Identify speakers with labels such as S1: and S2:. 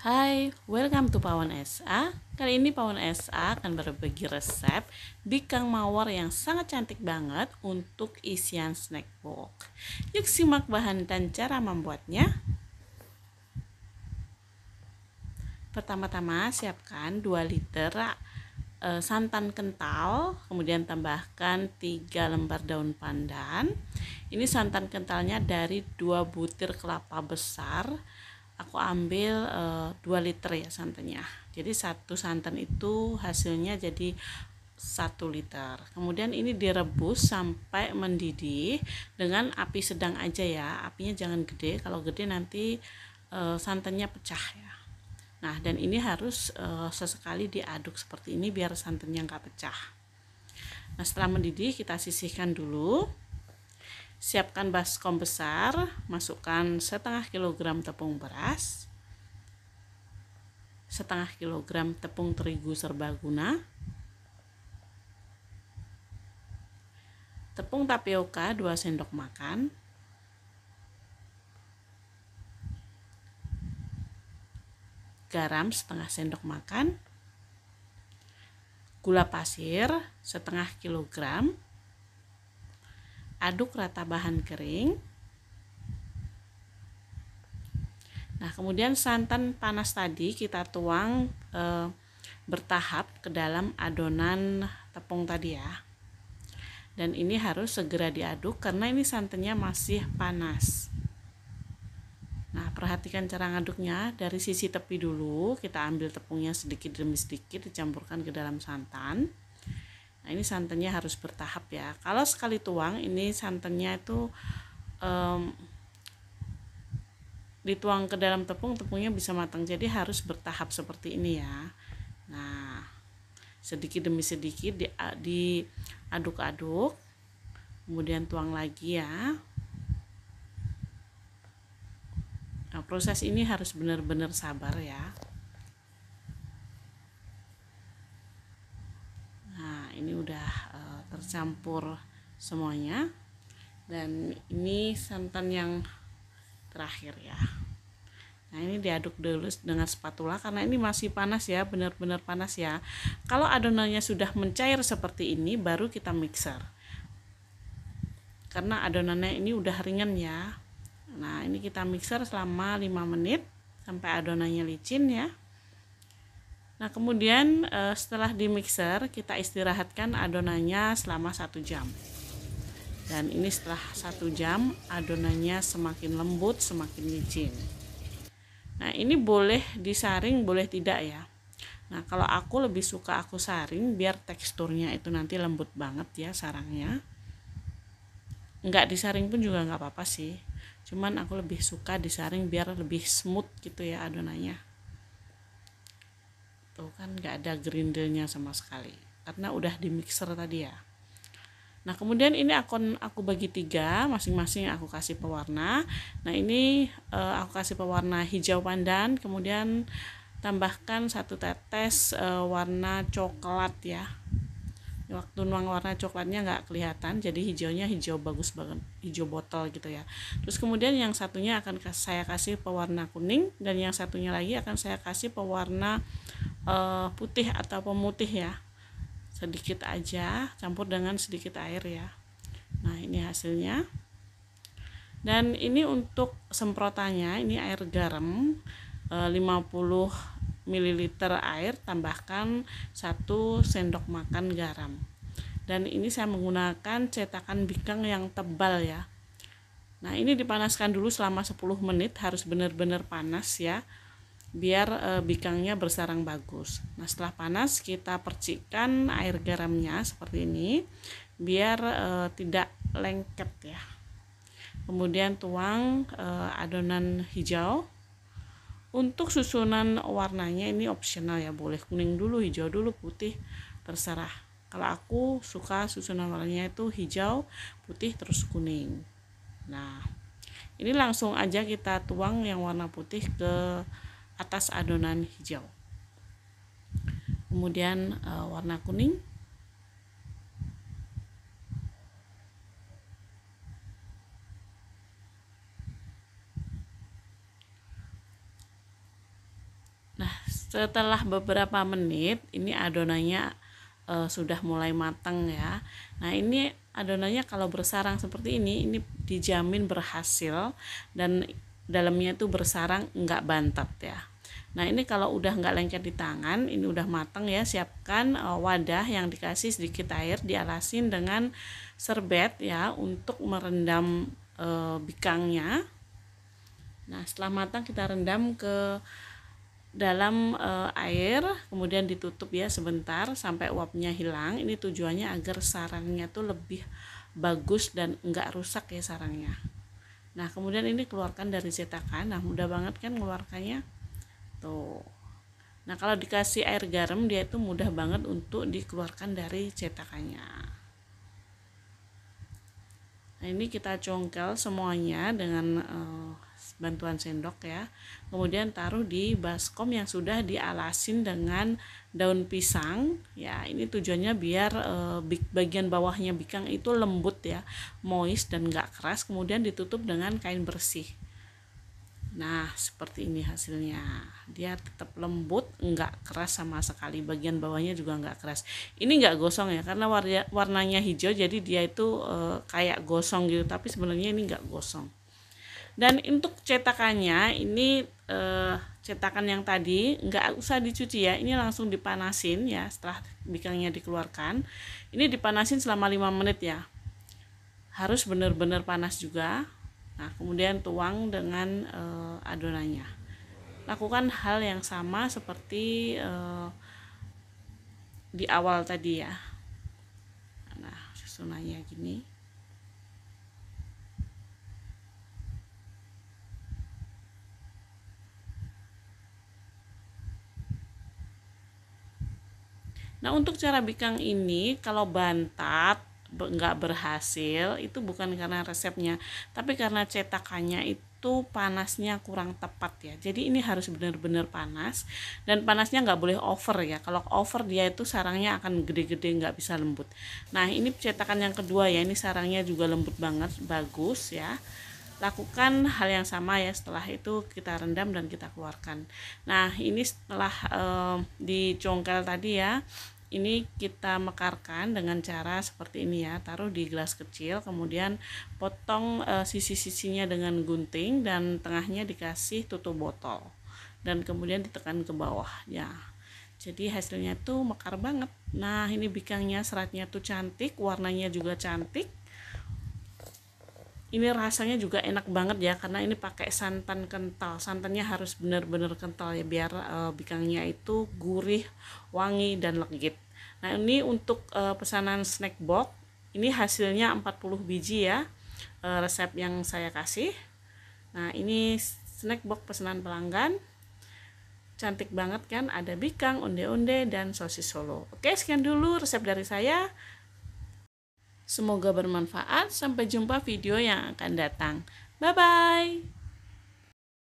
S1: Hai, welcome to Pawan SA. Kali ini Pawan SA akan berbagi resep bikang mawar yang sangat cantik banget untuk isian snack box. Yuk simak bahan dan cara membuatnya. Pertama-tama siapkan 2 liter e, santan kental, kemudian tambahkan 3 lembar daun pandan. Ini santan kentalnya dari 2 butir kelapa besar aku ambil e, eh, 2 liter ya santannya jadi satu santan itu hasilnya jadi 1 liter kemudian ini direbus sampai mendidih dengan api sedang aja ya apinya jangan gede kalau gede nanti e, santannya pecah ya nah dan ini harus e, sesekali diaduk seperti ini biar santannya nggak pecah nah setelah mendidih kita sisihkan dulu Siapkan baskom besar, masukkan setengah kilogram tepung beras, setengah kilogram tepung terigu serbaguna, tepung tapioka 2 sendok makan, garam setengah sendok makan, gula pasir setengah kilogram, aduk rata bahan kering. Nah, kemudian santan panas tadi kita tuang e, bertahap ke dalam adonan tepung tadi ya. Dan ini harus segera diaduk karena ini santannya masih panas. Nah, perhatikan cara ngaduknya dari sisi tepi dulu. Kita ambil tepungnya sedikit demi sedikit dicampurkan ke dalam santan. Nah, ini santannya harus bertahap ya. Kalau sekali tuang, ini santannya itu um, dituang ke dalam tepung, tepungnya bisa matang. Jadi harus bertahap seperti ini ya. Nah, sedikit demi sedikit di diaduk-aduk. Kemudian tuang lagi ya. Nah, proses ini harus benar-benar sabar ya. tercampur semuanya dan ini santan yang terakhir ya nah ini diaduk dulu dengan spatula karena ini masih panas ya benar-benar panas ya kalau adonannya sudah mencair seperti ini baru kita mixer karena adonannya ini udah ringan ya nah ini kita mixer selama 5 menit sampai adonannya licin ya Nah kemudian uh, setelah di mixer kita istirahatkan adonannya selama satu jam. Dan ini setelah satu jam adonannya semakin lembut semakin licin. Nah ini boleh disaring boleh tidak ya. Nah kalau aku lebih suka aku saring biar teksturnya itu nanti lembut banget ya sarangnya. Enggak disaring pun juga nggak apa-apa sih. Cuman aku lebih suka disaring biar lebih smooth gitu ya adonannya tuh kan nggak ada grindelnya sama sekali karena udah di mixer tadi ya nah kemudian ini akun aku bagi tiga masing-masing aku kasih pewarna nah ini uh, aku kasih pewarna hijau pandan kemudian tambahkan satu tetes uh, warna coklat ya waktu nuang warna coklatnya nggak kelihatan jadi hijaunya hijau bagus banget hijau botol gitu ya terus kemudian yang satunya akan saya kasih pewarna kuning dan yang satunya lagi akan saya kasih pewarna uh, putih atau pemutih ya sedikit aja campur dengan sedikit air ya nah ini hasilnya dan ini untuk semprotannya ini air garam 50 eh, ml air tambahkan 1 sendok makan garam dan ini saya menggunakan cetakan bikang yang tebal ya nah ini dipanaskan dulu selama 10 menit harus benar-benar panas ya biar e, eh, bikangnya bersarang bagus nah setelah panas kita percikkan air garamnya seperti ini biar e, tidak lengket ya kemudian tuang e, adonan hijau untuk susunan warnanya ini opsional ya, boleh kuning dulu, hijau dulu, putih, terserah. Kalau aku suka susunan warnanya itu hijau, putih, terus kuning. Nah, ini langsung aja kita tuang yang warna putih ke atas adonan hijau. Kemudian eh, warna kuning Setelah beberapa menit, ini adonannya e, sudah mulai matang ya. Nah, ini adonannya kalau bersarang seperti ini, ini dijamin berhasil dan dalamnya itu bersarang nggak bantet ya. Nah ini kalau udah nggak lengket di tangan, ini udah matang ya. Siapkan e, wadah yang dikasih sedikit air, dialasin dengan serbet ya untuk merendam e, bikangnya. Nah setelah matang kita rendam ke dalam e, air kemudian ditutup ya sebentar sampai uapnya hilang ini tujuannya agar sarangnya tuh lebih bagus dan enggak rusak ya sarangnya nah kemudian ini keluarkan dari cetakan nah mudah banget kan mengeluarkannya tuh nah kalau dikasih air garam dia itu mudah banget untuk dikeluarkan dari cetakannya nah, ini kita congkel semuanya dengan uh, bantuan sendok ya kemudian taruh di baskom yang sudah dialasin dengan daun pisang ya ini tujuannya biar uh, bagian bawahnya bikang itu lembut ya moist dan nggak keras kemudian ditutup dengan kain bersih Nah, seperti ini hasilnya. Dia tetap lembut, nggak keras sama sekali. Bagian bawahnya juga nggak keras. Ini nggak gosong ya, karena warnanya hijau, jadi dia itu e, kayak gosong gitu. Tapi sebenarnya ini nggak gosong. Dan untuk cetakannya, ini e, cetakan yang tadi nggak usah dicuci ya. Ini langsung dipanasin ya, setelah bikangnya dikeluarkan. Ini dipanasin selama 5 menit ya. Harus benar-benar panas juga Nah, kemudian tuang dengan e, adonannya. Lakukan hal yang sama seperti e, di awal tadi ya. Nah, susunannya gini. Nah, untuk cara bikang ini kalau bantat nggak berhasil itu bukan karena resepnya tapi karena cetakannya itu panasnya kurang tepat ya jadi ini harus benar-benar panas dan panasnya nggak boleh over ya kalau over dia itu sarangnya akan gede-gede nggak bisa lembut nah ini cetakan yang kedua ya ini sarangnya juga lembut banget bagus ya lakukan hal yang sama ya setelah itu kita rendam dan kita keluarkan nah ini setelah e, eh, dicongkel tadi ya ini kita mekarkan dengan cara seperti ini ya taruh di gelas kecil kemudian potong e, sisi-sisinya dengan gunting dan tengahnya dikasih tutup botol dan kemudian ditekan ke bawah ya jadi hasilnya tuh mekar banget nah ini bikangnya seratnya tuh cantik warnanya juga cantik ini rasanya juga enak banget ya karena ini pakai santan kental santannya harus benar-benar kental ya biar e, bikangnya itu gurih wangi dan legit nah ini untuk e, pesanan snack box ini hasilnya 40 biji ya e, resep yang saya kasih nah ini snack box pesanan pelanggan cantik banget kan ada bikang onde-onde dan sosis solo oke sekian dulu resep dari saya Semoga bermanfaat. Sampai jumpa video yang akan datang. Bye bye.